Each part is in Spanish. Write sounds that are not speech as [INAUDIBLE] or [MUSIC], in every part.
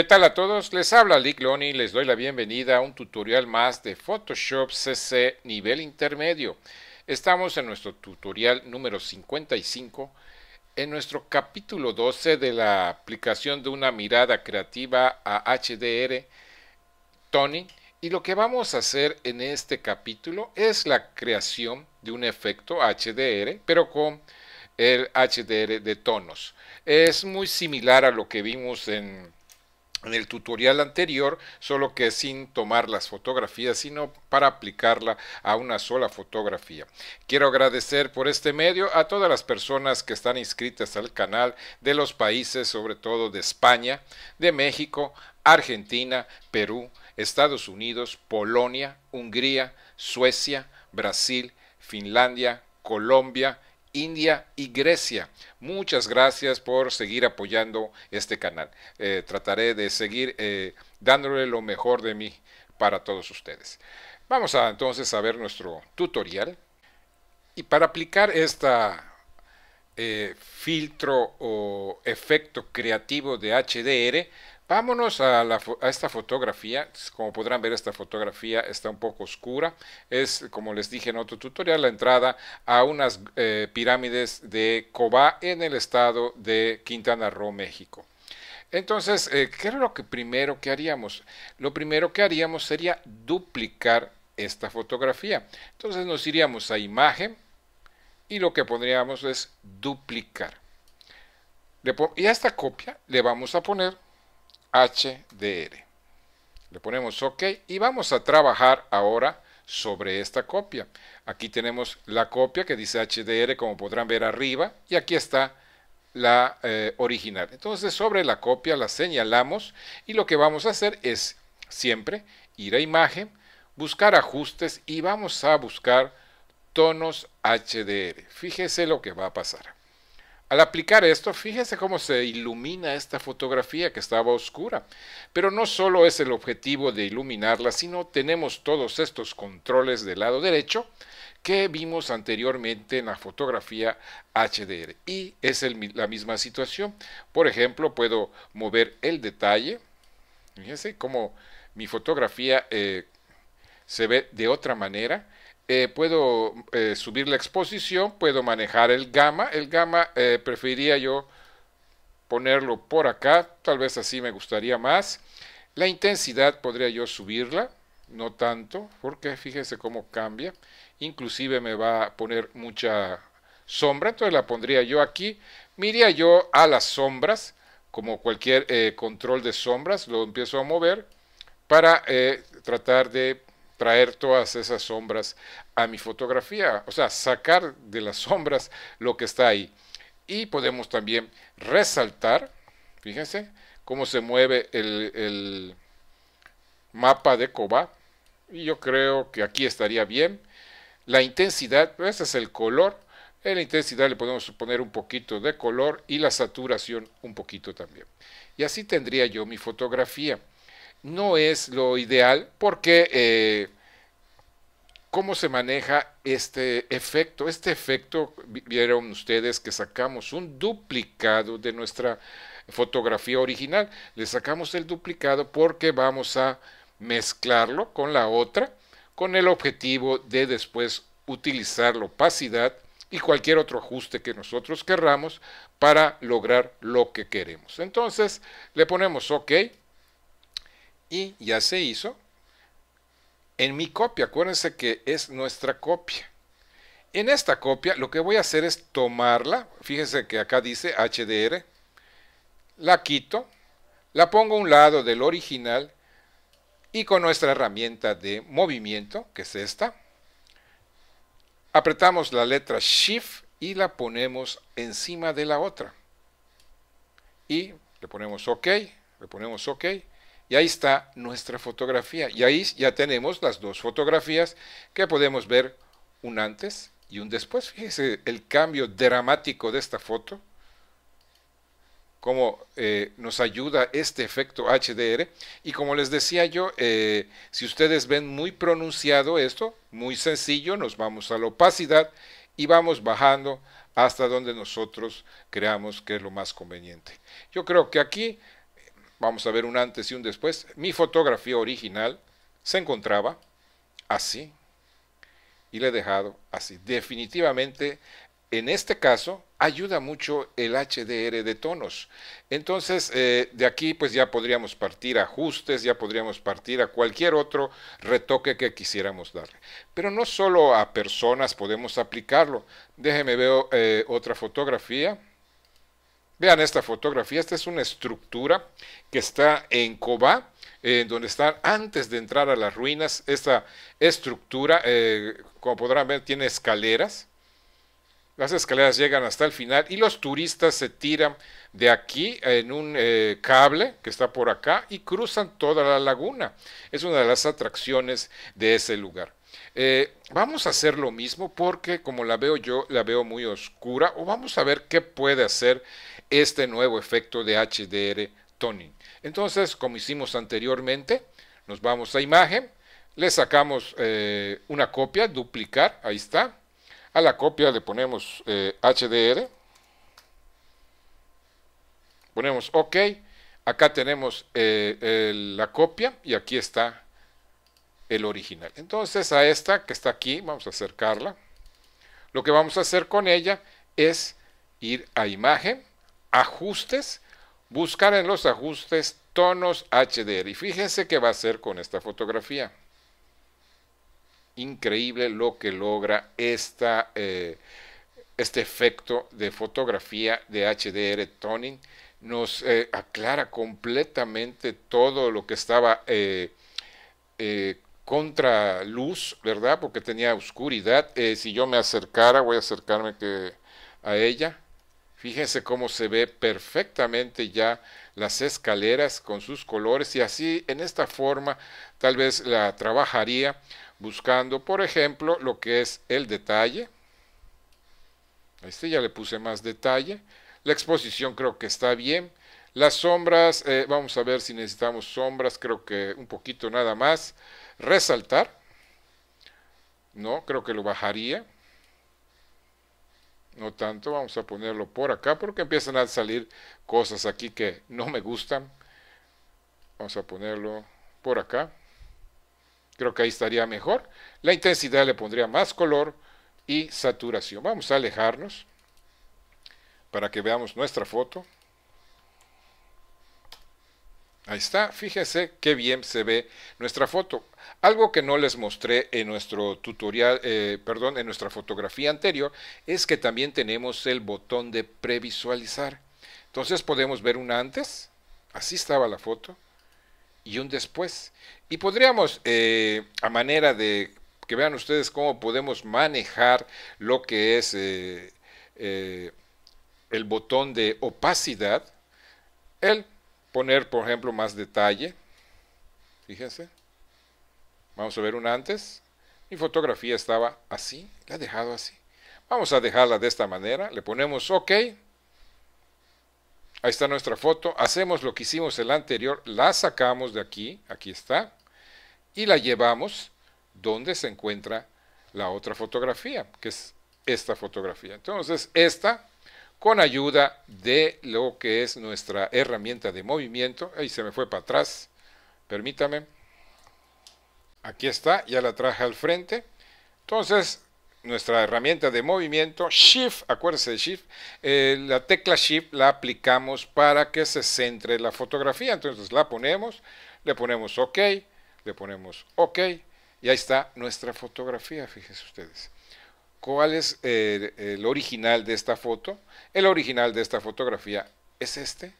¿Qué tal a todos? Les habla Lick Loni y les doy la bienvenida a un tutorial más de Photoshop CC nivel intermedio. Estamos en nuestro tutorial número 55, en nuestro capítulo 12 de la aplicación de una mirada creativa a HDR Tony. Y lo que vamos a hacer en este capítulo es la creación de un efecto HDR, pero con el HDR de tonos. Es muy similar a lo que vimos en en el tutorial anterior, solo que sin tomar las fotografías, sino para aplicarla a una sola fotografía. Quiero agradecer por este medio a todas las personas que están inscritas al canal de los países, sobre todo de España, de México, Argentina, Perú, Estados Unidos, Polonia, Hungría, Suecia, Brasil, Finlandia, Colombia, India y Grecia. Muchas gracias por seguir apoyando este canal. Eh, trataré de seguir eh, dándole lo mejor de mí para todos ustedes. Vamos a entonces a ver nuestro tutorial. Y para aplicar este filtro o efecto creativo de HDR, Vámonos a, esta fotografía. Como podrán ver, esta fotografía está un poco oscura. Es, como les dije en otro tutorial, la entrada a unas eh, pirámides de Cobá en el estado de Quintana Roo, México. Entonces, eh, ¿qué es lo que primero que haríamos? Lo primero que haríamos sería duplicar esta fotografía. Entonces nos iríamos a imagen y lo que pondríamos es duplicar. y a esta copia le vamos a poner HDR. Le ponemos OK y vamos a trabajar ahora sobre esta copia. Aquí tenemos la copia que dice HDR como podrán ver arriba y aquí está la eh, original. Entonces sobre la copia la señalamos y lo que vamos a hacer es siempre ir a imagen, buscar ajustes y vamos a buscar tonos HDR. Fíjese lo que va a pasar. Al aplicar esto, fíjese cómo se ilumina esta fotografía que estaba oscura. Pero no solo es el objetivo de iluminarla, sino tenemos todos estos controles del lado derecho que vimos anteriormente en la fotografía HDR. Y es la misma situación. Por ejemplo, puedo mover el detalle. Fíjense cómo mi fotografía eh, se ve de otra manera. Eh, puedo eh, subir la exposición, puedo manejar el gamma. El gamma eh, preferiría yo ponerlo por acá, tal vez así me gustaría más. La intensidad podría yo subirla, no tanto, porque fíjense cómo cambia. Inclusive me va a poner mucha sombra, entonces la pondría yo aquí. Miría yo a las sombras, como cualquier control de sombras, lo empiezo a mover para tratar de traer todas esas sombras a mi fotografía, o sea, sacar de las [LAUGHS] sombras lo que está ahí. Y podemos también resaltar, fíjense cómo se mueve el, mapa de Coba. Y yo creo que aquí estaría bien. La intensidad, pues, ese es el color. En la intensidad le podemos poner un poquito de color y la saturación un poquito también. Y así tendría yo mi fotografía no es lo ideal porque eh, cómo se maneja este efecto. Este efecto, vieron ustedes que sacamos un duplicado de nuestra fotografía original. Le sacamos el duplicado porque vamos a mezclarlo con la otra con el objetivo de después utilizar la opacidad y cualquier otro ajuste que nosotros querramos para lograr lo que queremos. Entonces le ponemos OK y ya se hizo en mi copia. Acuérdense que es nuestra copia. En esta copia lo que voy a hacer es tomarla. Fíjense que acá dice HDR. La quito, la pongo a un lado del original y con nuestra herramienta de movimiento, que es esta, apretamos la letra Shift y la ponemos encima de la otra. Y le ponemos OK, le ponemos OK y ahí está nuestra fotografía. Y ahí ya tenemos las dos fotografías que podemos ver un antes y un después. Fíjese el cambio dramático de esta foto, cómo eh, nos ayuda este efecto HDR. Y como les decía yo, eh, si ustedes ven muy pronunciado esto, muy sencillo, nos vamos a la opacidad y vamos bajando hasta donde nosotros creamos que es lo más conveniente. Yo creo que aquí Vamos a ver un antes y un después. Mi fotografía original se encontraba así y le he dejado así. Definitivamente, en este caso, ayuda mucho el HDR de tonos. Entonces, eh, de aquí pues ya podríamos partir a ajustes, ya podríamos partir a cualquier otro retoque que quisiéramos darle. Pero no solo a personas podemos aplicarlo. Déjeme ver eh, otra fotografía. Vean esta fotografía, esta es una estructura que está en Cobá, en eh, donde están antes de entrar a las ruinas. Esta estructura, eh, como podrán ver, tiene escaleras. Las escaleras llegan hasta el final y los turistas se tiran de aquí en un eh, cable que está por acá y cruzan toda la laguna. Es una de las atracciones de ese lugar. Eh, vamos a hacer lo mismo porque como la veo yo, la veo muy oscura o vamos a ver qué puede hacer este nuevo efecto de HDR toning. Entonces, como hicimos anteriormente, nos vamos a imagen, le sacamos eh, una copia, duplicar, ahí está. A la copia le ponemos HDR, eh, ponemos OK, acá tenemos la copia y aquí está el original. Entonces a esta que está aquí, vamos a acercarla. Lo que vamos a hacer con ella es ir a imagen, ajustes, buscar en los ajustes tonos HDR. Y fíjense qué va a hacer con esta fotografía. Increíble lo que logra esta, eh, este efecto de fotografía de HDR toning. Nos eh, aclara completamente todo lo que estaba eh, contra luz, ¿verdad? Porque tenía oscuridad. Eh, si yo me acercara, voy a acercarme a ella. Fíjense cómo se ve perfectamente ya las escaleras con sus colores y así en esta forma tal vez la trabajaría buscando, por ejemplo, lo que es el detalle. Este ya le puse más detalle. La exposición creo que está bien. Las sombras, eh, vamos a ver si necesitamos sombras, creo que un poquito nada más resaltar. No, creo que lo bajaría. No tanto, vamos a ponerlo por acá porque empiezan a salir cosas aquí que no me gustan. Vamos a ponerlo por acá. Creo que ahí estaría mejor. La intensidad le pondría más color y saturación. Vamos a alejarnos para que veamos nuestra foto. Ahí está, fíjese qué bien se ve nuestra foto. Algo que no les mostré en nuestro tutorial, eh, perdón, en nuestra fotografía anterior, es que también tenemos el botón de previsualizar. Entonces podemos ver un antes, así estaba la foto, y un después. Y podríamos, eh, a manera de que vean ustedes cómo podemos manejar lo que es eh, el botón de opacidad, el poner, por ejemplo, más detalle. Fíjense. Vamos a ver un antes. Mi fotografía estaba así, la he dejado así. Vamos a dejarla de esta manera. Le ponemos OK. Ahí está nuestra foto. Hacemos lo que hicimos el anterior. La sacamos de aquí. Aquí está. Y la llevamos donde se encuentra la otra fotografía, que es esta fotografía. Entonces, esta con ayuda de lo que es nuestra herramienta de movimiento. Ahí se me fue para atrás, permítame. Aquí está, ya la traje al frente. Entonces, nuestra herramienta de movimiento, Shift, acuérdense de Shift, eh, la tecla Shift la aplicamos para que se centre la fotografía. Entonces la ponemos, le ponemos OK, le ponemos OK, y ahí está nuestra fotografía, fíjense ustedes. ¿Cuál es eh, el, original de esta foto? El original de esta fotografía es este.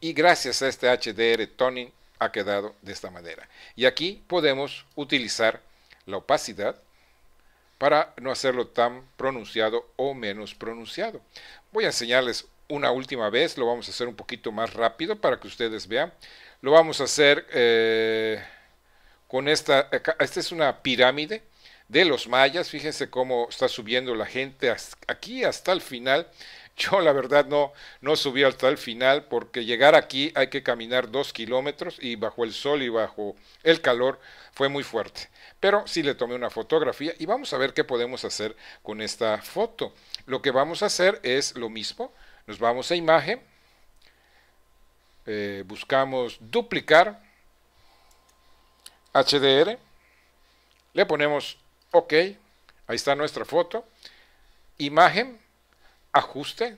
Y gracias a este HDR toning ha quedado de esta manera. Y aquí podemos utilizar la opacidad para no hacerlo tan pronunciado o menos pronunciado. Voy a enseñarles una última vez, lo vamos a hacer un poquito más rápido para que ustedes vean. Lo vamos a hacer eh, con esta, esta es una pirámide de los mayas. Fíjense cómo está subiendo la gente aquí hasta el final. [LAUGHS] Yo la verdad no, no subí hasta el final porque llegar aquí hay que caminar dos kilómetros y bajo el sol y bajo el calor fue muy fuerte. Pero sí le tomé una fotografía y vamos a ver qué podemos hacer con esta foto. Lo que vamos a hacer es lo mismo. Nos vamos a imagen, eh, buscamos duplicar HDR, le ponemos Ok, ahí está nuestra foto. Imagen, ajuste.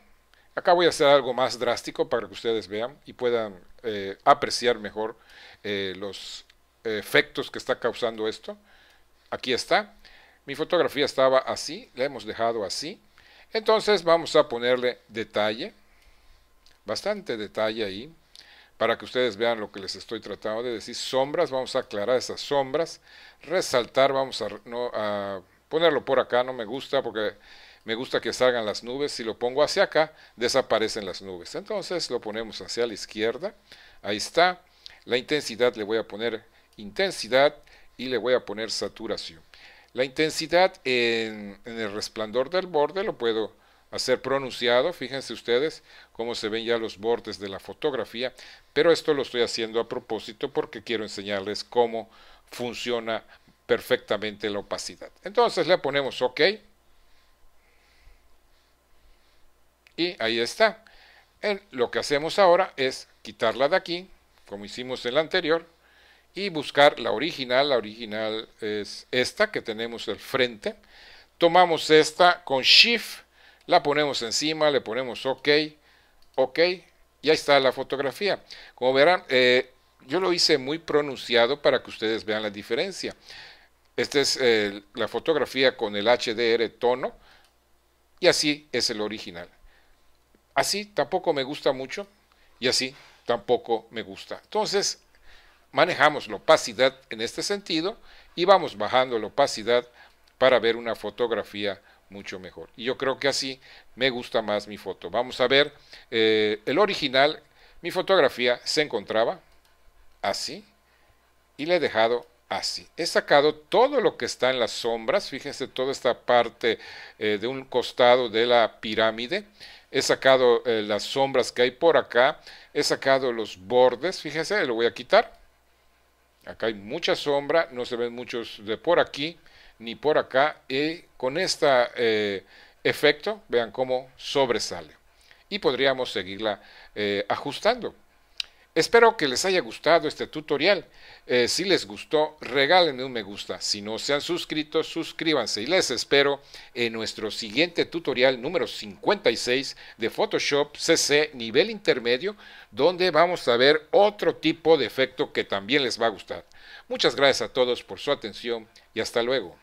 Acá voy a hacer algo más drástico para que ustedes vean y puedan eh, apreciar mejor eh, los efectos que está causando esto. Aquí está. Mi fotografía estaba así, la hemos dejado así. Entonces vamos a ponerle detalle, bastante detalle ahí para que ustedes vean lo que les estoy tratando de decir. Sombras, vamos a aclarar esas sombras. Resaltar, vamos a, ponerlo por acá, no me gusta porque me gusta que salgan las nubes. Si lo pongo hacia acá, desaparecen las nubes. Entonces lo ponemos hacia la izquierda. Ahí está. La intensidad le voy a poner intensidad y le voy a poner saturación. La intensidad en el resplandor del borde lo puedo a ser pronunciado. Fíjense ustedes cómo se ven ya los bordes de la fotografía, pero esto lo estoy haciendo a propósito porque quiero enseñarles cómo funciona perfectamente la opacidad. Entonces le ponemos OK. Y ahí está. En, lo que hacemos ahora es quitarla de aquí, como hicimos en la anterior, y buscar la original. La original es esta que tenemos el frente. Tomamos esta con Shift la ponemos encima, le ponemos OK, OK, y ahí está la fotografía. Como verán, eh, yo lo hice muy pronunciado para que ustedes vean la diferencia. Esta es eh, la fotografía con el HDR tono y así es el original. Así tampoco me gusta mucho y así tampoco me gusta. Entonces, manejamos la opacidad en este sentido y vamos bajando la opacidad para ver una fotografía mucho mejor. Y yo creo que así me gusta más mi foto. Vamos a ver eh, el original. Mi fotografía se encontraba así y le he dejado así. He sacado todo lo que está en las sombras. Fíjense toda esta parte eh, de un costado de la pirámide. He sacado eh, las sombras que hay por acá. He sacado los bordes. Fíjense, lo voy a quitar. Acá hay mucha sombra. No se ven muchos de por aquí ni por acá y con este eh, efecto vean cómo sobresale y podríamos seguirla eh, ajustando. Espero que les haya gustado este tutorial. Eh, si les gustó, regálenme un me gusta. Si no se han suscrito, suscríbanse y les espero en nuestro siguiente tutorial número 56 de Photoshop CC nivel intermedio, donde vamos a ver otro tipo de efecto que también les va a gustar. Muchas gracias a todos por su atención y hasta luego.